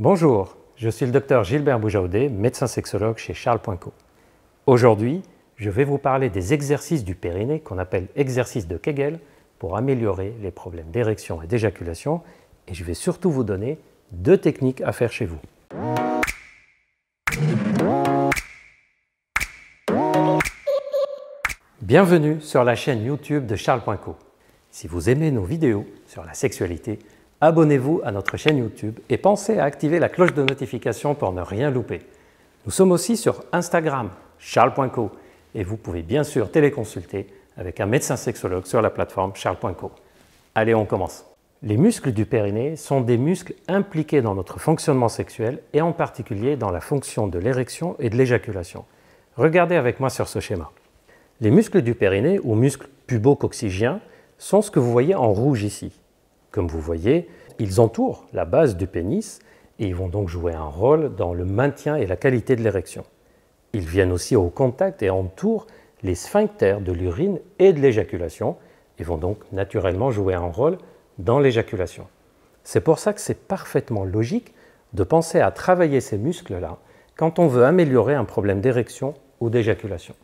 Bonjour, je suis le docteur Gilbert Boujaudet, médecin sexologue chez Charles.co. Aujourd'hui, je vais vous parler des exercices du périnée qu'on appelle exercices de Kegel pour améliorer les problèmes d'érection et d'éjaculation et je vais surtout vous donner deux techniques à faire chez vous. Bienvenue sur la chaîne YouTube de Charles.co. Si vous aimez nos vidéos sur la sexualité, Abonnez-vous à notre chaîne YouTube et pensez à activer la cloche de notification pour ne rien louper. Nous sommes aussi sur Instagram, charles.co, et vous pouvez bien sûr téléconsulter avec un médecin sexologue sur la plateforme charles.co. Allez, on commence. Les muscles du périnée sont des muscles impliqués dans notre fonctionnement sexuel et en particulier dans la fonction de l'érection et de l'éjaculation. Regardez avec moi sur ce schéma. Les muscles du périnée ou muscles pubo sont ce que vous voyez en rouge ici. Comme vous voyez, ils entourent la base du pénis et ils vont donc jouer un rôle dans le maintien et la qualité de l'érection. Ils viennent aussi au contact et entourent les sphincters de l'urine et de l'éjaculation et vont donc naturellement jouer un rôle dans l'éjaculation. C'est pour ça que c'est parfaitement logique de penser à travailler ces muscles-là quand on veut améliorer un problème d'érection ou d'éjaculation.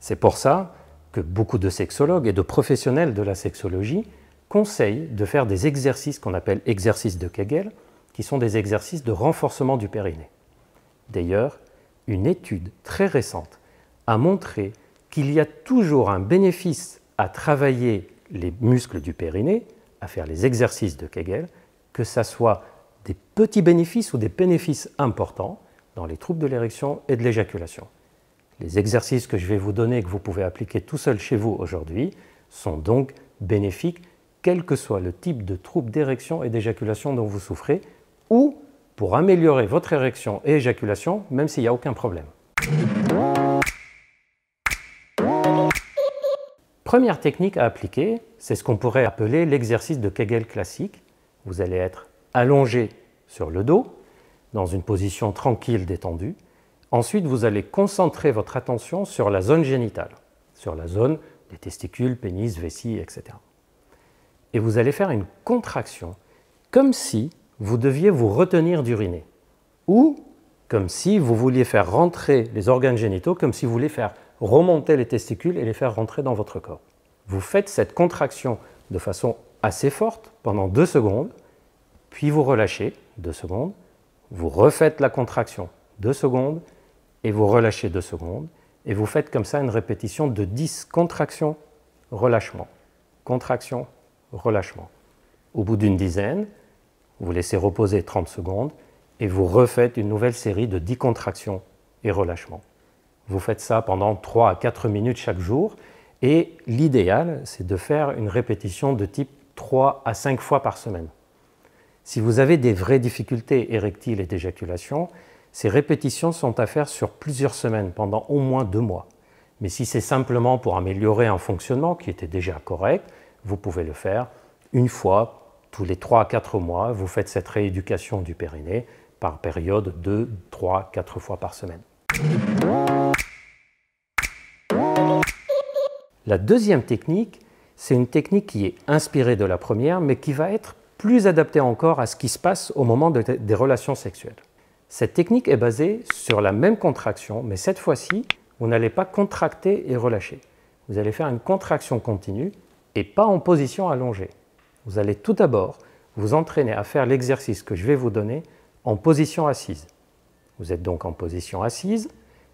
C'est pour ça que beaucoup de sexologues et de professionnels de la sexologie conseillent de faire des exercices qu'on appelle exercices de Kegel, qui sont des exercices de renforcement du périnée. D'ailleurs, une étude très récente a montré qu'il y a toujours un bénéfice à travailler les muscles du périnée, à faire les exercices de Kegel, que ce soit des petits bénéfices ou des bénéfices importants dans les troubles de l'érection et de l'éjaculation. Les exercices que je vais vous donner, que vous pouvez appliquer tout seul chez vous aujourd'hui, sont donc bénéfiques, quel que soit le type de trouble d'érection et d'éjaculation dont vous souffrez, ou pour améliorer votre érection et éjaculation, même s'il n'y a aucun problème. Première technique à appliquer, c'est ce qu'on pourrait appeler l'exercice de Kegel classique. Vous allez être allongé sur le dos, dans une position tranquille détendue, Ensuite, vous allez concentrer votre attention sur la zone génitale, sur la zone des testicules, pénis, vessie, etc. Et vous allez faire une contraction, comme si vous deviez vous retenir d'uriner, ou comme si vous vouliez faire rentrer les organes génitaux, comme si vous voulez faire remonter les testicules et les faire rentrer dans votre corps. Vous faites cette contraction de façon assez forte pendant deux secondes, puis vous relâchez deux secondes, vous refaites la contraction deux secondes, et vous relâchez deux secondes, et vous faites comme ça une répétition de 10 contractions, relâchement, contraction, relâchement. Au bout d'une dizaine, vous laissez reposer 30 secondes et vous refaites une nouvelle série de 10 contractions et relâchements. Vous faites ça pendant 3 à 4 minutes chaque jour et l'idéal, c'est de faire une répétition de type 3 à 5 fois par semaine. Si vous avez des vraies difficultés érectiles et d'éjaculation, ces répétitions sont à faire sur plusieurs semaines, pendant au moins deux mois. Mais si c'est simplement pour améliorer un fonctionnement qui était déjà correct, vous pouvez le faire une fois tous les 3 à 4 mois, vous faites cette rééducation du périnée par période de 3 4 fois par semaine. La deuxième technique, c'est une technique qui est inspirée de la première, mais qui va être plus adaptée encore à ce qui se passe au moment des relations sexuelles. Cette technique est basée sur la même contraction, mais cette fois-ci, vous n'allez pas contracter et relâcher. Vous allez faire une contraction continue et pas en position allongée. Vous allez tout d'abord vous entraîner à faire l'exercice que je vais vous donner en position assise. Vous êtes donc en position assise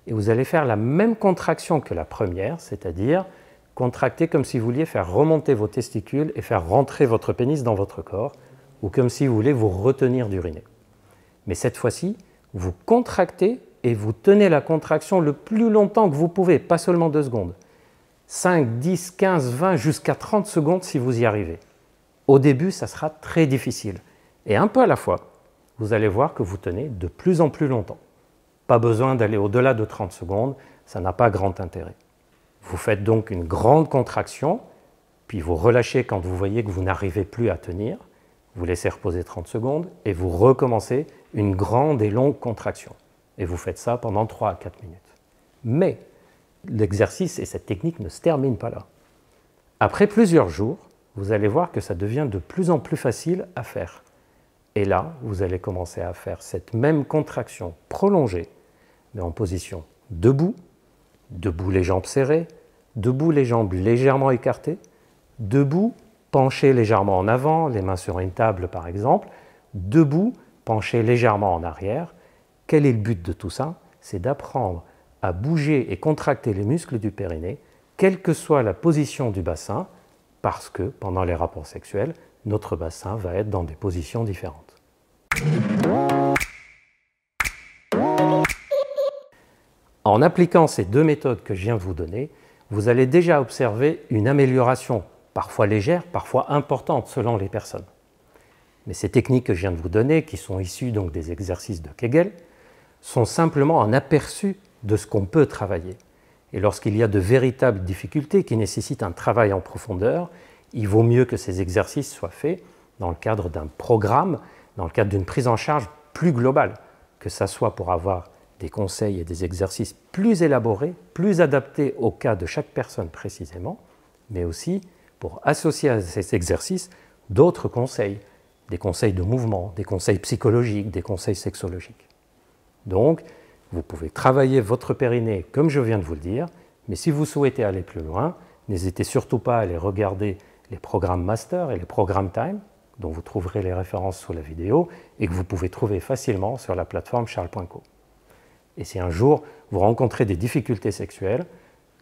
et vous allez faire la même contraction que la première, c'est-à-dire contracter comme si vous vouliez faire remonter vos testicules et faire rentrer votre pénis dans votre corps, ou comme si vous voulez vous retenir d'uriner. Mais cette fois-ci, vous contractez et vous tenez la contraction le plus longtemps que vous pouvez, pas seulement 2 secondes. 5, 10, 15, 20, jusqu'à 30 secondes si vous y arrivez. Au début, ça sera très difficile. Et un peu à la fois, vous allez voir que vous tenez de plus en plus longtemps. Pas besoin d'aller au-delà de 30 secondes, ça n'a pas grand intérêt. Vous faites donc une grande contraction, puis vous relâchez quand vous voyez que vous n'arrivez plus à tenir vous laissez reposer 30 secondes et vous recommencez une grande et longue contraction. Et vous faites ça pendant 3 à 4 minutes. Mais l'exercice et cette technique ne se terminent pas là. Après plusieurs jours, vous allez voir que ça devient de plus en plus facile à faire. Et là, vous allez commencer à faire cette même contraction prolongée, mais en position debout, debout les jambes serrées, debout les jambes légèrement écartées, debout pencher légèrement en avant, les mains sur une table par exemple, debout, pencher légèrement en arrière. Quel est le but de tout ça C'est d'apprendre à bouger et contracter les muscles du périnée, quelle que soit la position du bassin, parce que pendant les rapports sexuels, notre bassin va être dans des positions différentes. En appliquant ces deux méthodes que je viens de vous donner, vous allez déjà observer une amélioration parfois légères, parfois importantes selon les personnes. Mais ces techniques que je viens de vous donner, qui sont issues donc des exercices de Kegel, sont simplement un aperçu de ce qu'on peut travailler. Et lorsqu'il y a de véritables difficultés qui nécessitent un travail en profondeur, il vaut mieux que ces exercices soient faits dans le cadre d'un programme, dans le cadre d'une prise en charge plus globale, que ce soit pour avoir des conseils et des exercices plus élaborés, plus adaptés au cas de chaque personne précisément, mais aussi pour associer à cet exercice d'autres conseils, des conseils de mouvement, des conseils psychologiques, des conseils sexologiques. Donc, vous pouvez travailler votre périnée comme je viens de vous le dire, mais si vous souhaitez aller plus loin, n'hésitez surtout pas à aller regarder les programmes Master et les programmes Time, dont vous trouverez les références sous la vidéo et que vous pouvez trouver facilement sur la plateforme charles.co. Et si un jour vous rencontrez des difficultés sexuelles,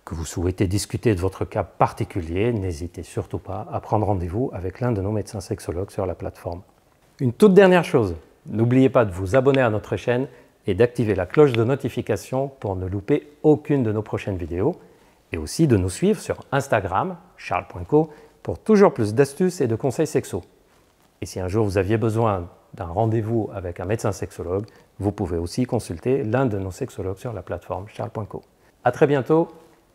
que vous souhaitez discuter de votre cas particulier, n'hésitez surtout pas à prendre rendez-vous avec l'un de nos médecins sexologues sur la plateforme. Une toute dernière chose, n'oubliez pas de vous abonner à notre chaîne et d'activer la cloche de notification pour ne louper aucune de nos prochaines vidéos, et aussi de nous suivre sur Instagram, charles.co, pour toujours plus d'astuces et de conseils sexo. Et si un jour vous aviez besoin d'un rendez-vous avec un médecin sexologue, vous pouvez aussi consulter l'un de nos sexologues sur la plateforme charles.co. A très bientôt